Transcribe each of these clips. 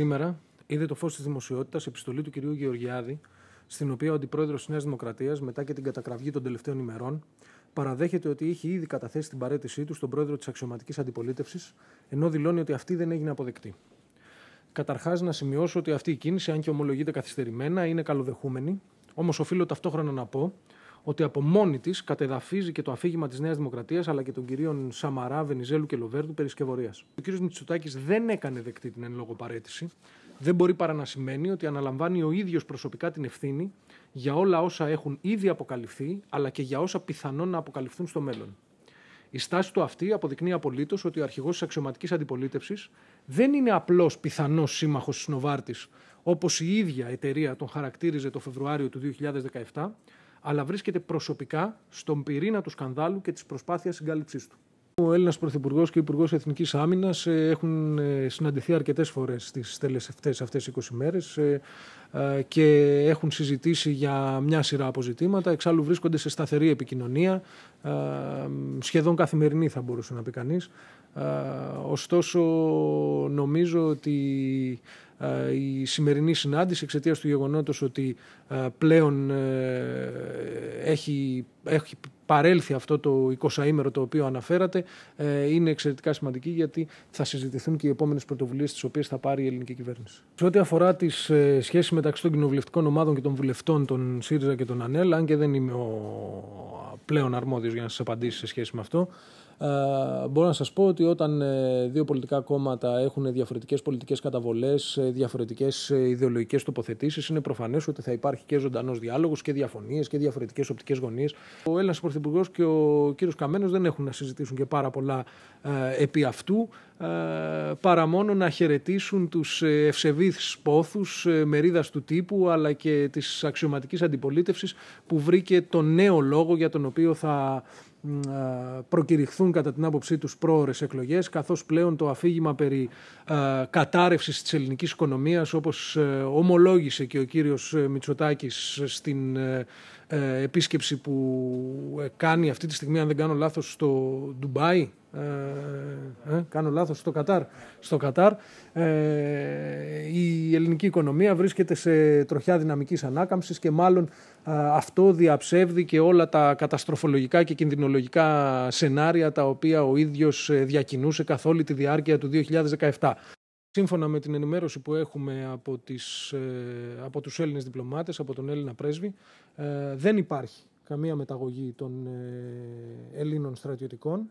Σήμερα είδε το φως της δημοσιότητας επιστολή του κυρίου Γεωργιάδη, στην οποία ο αντιπρόεδρος της Νέας Δημοκρατίας, μετά και την κατακραυγή των τελευταίων ημερών, παραδέχεται ότι είχε ήδη καταθέσει την παρέτησή του στον πρόεδρο της αξιωματικής αντιπολίτευσης, ενώ δηλώνει ότι αυτή δεν έγινε αποδεκτή. Καταρχάς, να σημειώσω ότι αυτή η κίνηση, αν και ομολογείται καθυστερημένα, είναι καλοδεχούμενη. Όμως, οφείλω ταυτόχρονα να πω ότι από μόνη της κατεδαφίζει και το αφήγημα της Νέας Δημοκρατίας αλλά και των κυρίων Σαμαρά, Βενιζέλου και Λοβέρδου περί σκευωρίας. Ο κ. Μητσουτάκη δεν έκανε δεκτή την εν λόγω παρέτηση. Δεν μπορεί παρά να σημαίνει ότι αναλαμβάνει ο ίδιος προσωπικά την ευθύνη για όλα όσα έχουν ήδη αποκαλυφθεί αλλά και για όσα πιθανόν να αποκαλυφθούν στο μέλλον. Η στάση του αυτή αποδεικνύει απολύτως ότι ο αρχηγός της αξιωματικής αντιπολίτευσης δεν είναι απλώ πιθανός σύμμαχος της Νοβάρτης, όπως η ίδια εταιρεία τον χαρακτήριζε το Φεβρουάριο του 2017, αλλά βρίσκεται προσωπικά στον πυρήνα του σκανδάλου και της προσπάθειας συγκάλυψής του. Ο Έλληνας Πρωθυπουργός και ο Υπουργός Εθνικής Άμυνας ε, έχουν ε, συναντηθεί αρκετές φορές στις τελευταίε αυτέ 20 μέρες ε, και έχουν συζητήσει για μια σειρά αποζητήματα. Εξάλλου βρίσκονται σε σταθερή επικοινωνία, σχεδόν καθημερινή θα μπορούσε να πει κανείς. Ωστόσο, νομίζω ότι ε, η σημερινή συνάντηση εξαιτίας του γεγονότος ότι ε, πλέον ε, έχει, έχει παρέλθει αυτό το 20ήμερο το οποίο αναφέρατε, είναι εξαιρετικά σημαντική γιατί θα συζητηθούν και οι επόμενες πρωτοβουλίες τις οποίες θα πάρει η ελληνική κυβέρνηση. Σε ό,τι αφορά τις σχέσεις μεταξύ των κοινοβουλευτικών ομάδων και των βουλευτών των ΣΥΡΙΖΑ και των ΑΝΕΛ, αν και δεν είμαι ο πλέον αρμόδιος για να σας απαντήσει σε σχέση με αυτό. Ε, μπορώ να σας πω ότι όταν ε, δύο πολιτικά κόμματα έχουν διαφορετικές πολιτικές καταβολές, ε, διαφορετικές ε, ιδεολογικές τοποθετήσεις, είναι προφανές ότι θα υπάρχει και ζωντανός διάλογος και διαφωνίες και διαφορετικές οπτικές γωνίες. Ο Έλληνας Πρωθυπουργός και ο κύριος Καμένος δεν έχουν να συζητήσουν και πάρα πολλά ε, επί αυτού, ε, παρά μόνο να χαιρετήσουν τους ευσεβείς πόθους μερίδας του τύπου αλλά και της αξιωματικής αντιπολίτευσης που βρήκε το νέο λόγο για τον οποίο οποίο θα προκηρυχθούν κατά την άποψή τους πρόορες εκλογές καθώς πλέον το αφήγημα περί κατάρρευσης της ελληνικής οικονομίας όπως ε, ομολόγησε και ο κύριος ε, Μητσοτάκης στην ε, επίσκεψη που κάνει αυτή τη στιγμή αν δεν κάνω λάθος στο Ντουμπάι ε, κάνω λάθος στο Κατάρ, στο Κατάρ ελληνική οικονομία βρίσκεται σε τροχιά δυναμικής ανάκαμψης και μάλλον αυτό διαψεύδει και όλα τα καταστροφολογικά και κινδυνολογικά σενάρια τα οποία ο ίδιος ε, διακινούσε καθ' όλη τη διάρκεια του 2017. Σύμφωνα με την ενημέρωση που έχουμε από, τις, ε, από τους Έλληνες διπλωμάτες, από τον Έλληνα πρέσβη, ε, δεν υπάρχει καμία μεταγωγή των Ελλήνων στρατιωτικών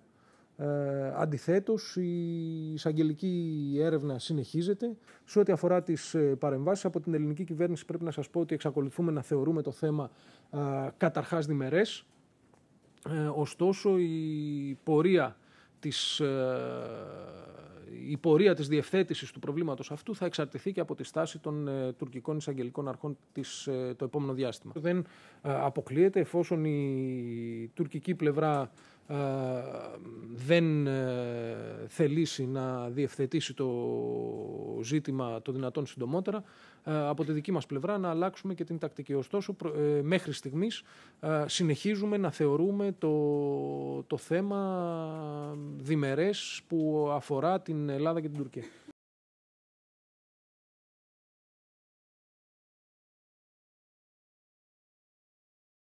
ε, αντιθέτως, η εισαγγελική έρευνα συνεχίζεται. Σε ό,τι αφορά τις ε, παρεμβάσεις από την ελληνική κυβέρνηση πρέπει να σας πω ότι εξακολουθούμε να θεωρούμε το θέμα ε, καταρχάς διμερές. Ε, ωστόσο, η πορεία της, ε, η πορεία της διευθέτησης του προβλήματος αυτού θα εξαρτηθεί και από τη στάση των τουρκικών εισαγγελικών αρχών της, το επόμενο διάστημα. Δεν αποκλείεται εφόσον η τουρκική πλευρά ε, δεν ε, θελήσει να διευθετήσει το ζήτημα το δυνατόν συντομότερα ε, από τη δική μας πλευρά να αλλάξουμε και την τακτική. Ωστόσο, μέχρι στιγμής συνεχίζουμε να θεωρούμε το, το θέμα διμερές που αφορά την Ελλάδα και την Τουρκία.